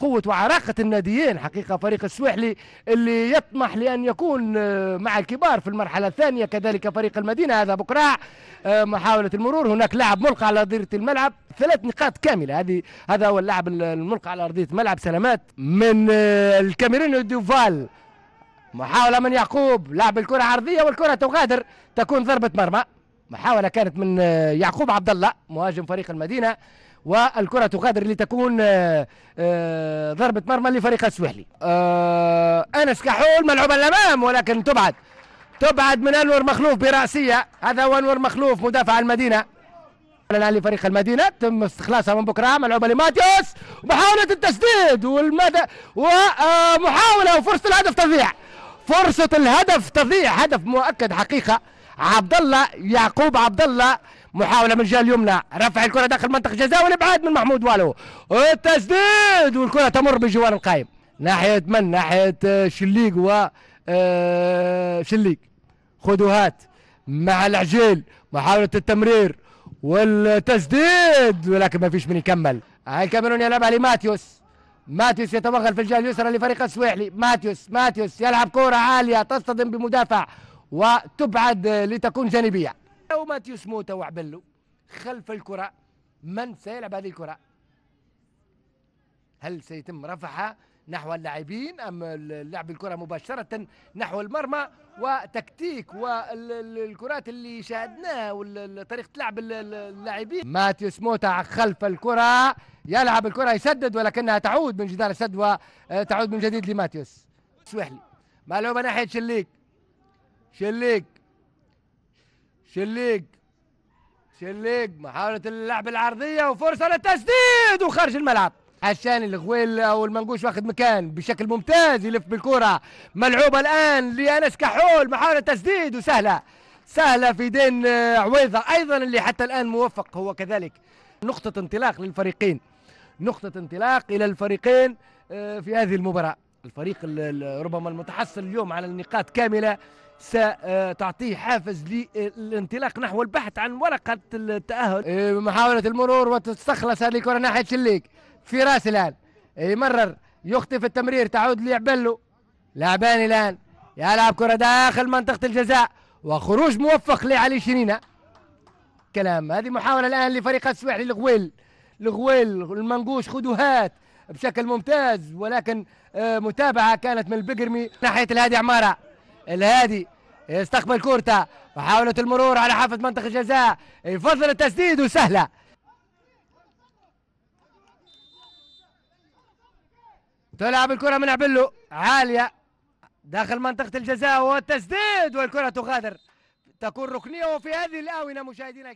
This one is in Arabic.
قوة وعراقة الناديين حقيقة فريق السويحلي اللي يطمح لأن يكون آه، مع الكبار في المرحلة الثانية كذلك فريق المدينة هذا بقراع آه، محاولة المرور هناك لاعب ملقى على أرضية الملعب ثلاث نقاط كاملة هذه هذا هو اللاعب الملقى على أرضية الملعب سلامات من آه، الكاميرون ديوفال محاولة من يعقوب لعب الكرة عرضية والكرة تغادر تكون ضربة مرمى محاولة كانت من يعقوب عبد الله مهاجم فريق المدينة والكرة تغادر لتكون آه، آه، ضربة مرمى لفريق السويحلي آه، أنس كحول ملعوبة الأمام ولكن تبعد تبعد من أنور مخلوف برأسية هذا هو أنور مخلوف مدافع المدينة الان لفريق المدينه تم استخلاصها من بكره ملعوبه لماتيوس محاوله التسديد والمدى ومحاوله وفرصه الهدف تضيع فرصه الهدف تضيع هدف مؤكد حقيقه عبد الله يعقوب عبد الله محاوله من الجهة اليمنى رفع الكره داخل منطقه جزاء والابعاد من محمود والو التسديد والكره تمر بجوار القائم ناحيه من ناحيه آه، شليق و آه، شليق خدوهات مع العجيل محاوله التمرير والتسديد ولكن ما فيش من يكمل الكاميرون يلعبها لماتيوس ماتيوس يتوغل في الجهه اليسرى لفريق السويحلي ماتيوس ماتيوس يلعب كره عاليه تصطدم بمدافع وتبعد لتكون جانبيه أو ماتيوس موتا وعبلو خلف الكرة من سيلعب هذه الكرة هل سيتم رفعها نحو اللاعبين أم لعب الكرة مباشرة نحو المرمى وتكتيك والكرات اللي شاهدناها وطريقة لعب اللاعبين ماتيوس موتا خلف الكرة يلعب الكرة يسدد ولكنها تعود من جدار السد وتعود آه، من جديد لماتيوس سويحلي ملعوبة ناحية شليك شليك شليق شليق محاولة اللعب العرضية وفرصة للتسديد وخارج الملعب عشان الغويل او المنقوش واخد مكان بشكل ممتاز يلف بالكرة ملعوبة الان لانس كحول محاولة تسديد وسهلة سهلة في دين آه، عويضة ايضا اللي حتى الان موفق هو كذلك نقطة انطلاق للفريقين نقطة انطلاق الى الفريقين آه، في هذه المباراة الفريق ربما المتحصل اليوم على النقاط كاملة ستعطيه حافز للانطلاق نحو البحث عن ورقة التأهل إيه، محاولة المرور وتستخلص هذه الكرة ناحية شليك في راس الآن يمرر إيه، يخطئ في التمرير تعود ليعبلو لاعبان الآن يلعب كرة داخل منطقة الجزاء وخروج موفق لعلي شنينة كلام هذه محاولة الآن لفريق السويحلي الغويل الغويل المنقوش خدوهات بشكل ممتاز ولكن آه، متابعة كانت من البقرمي ناحية الهادي عمارة الهادي يستقبل كورتا محاولة المرور على حافة منطقة الجزاء يفضل التسديد وسهلة تلعب الكرة من عبلو عالية داخل منطقة الجزاء والتسديد والكرة تغادر تكون ركنية وفي هذه الآونة مشاهدينا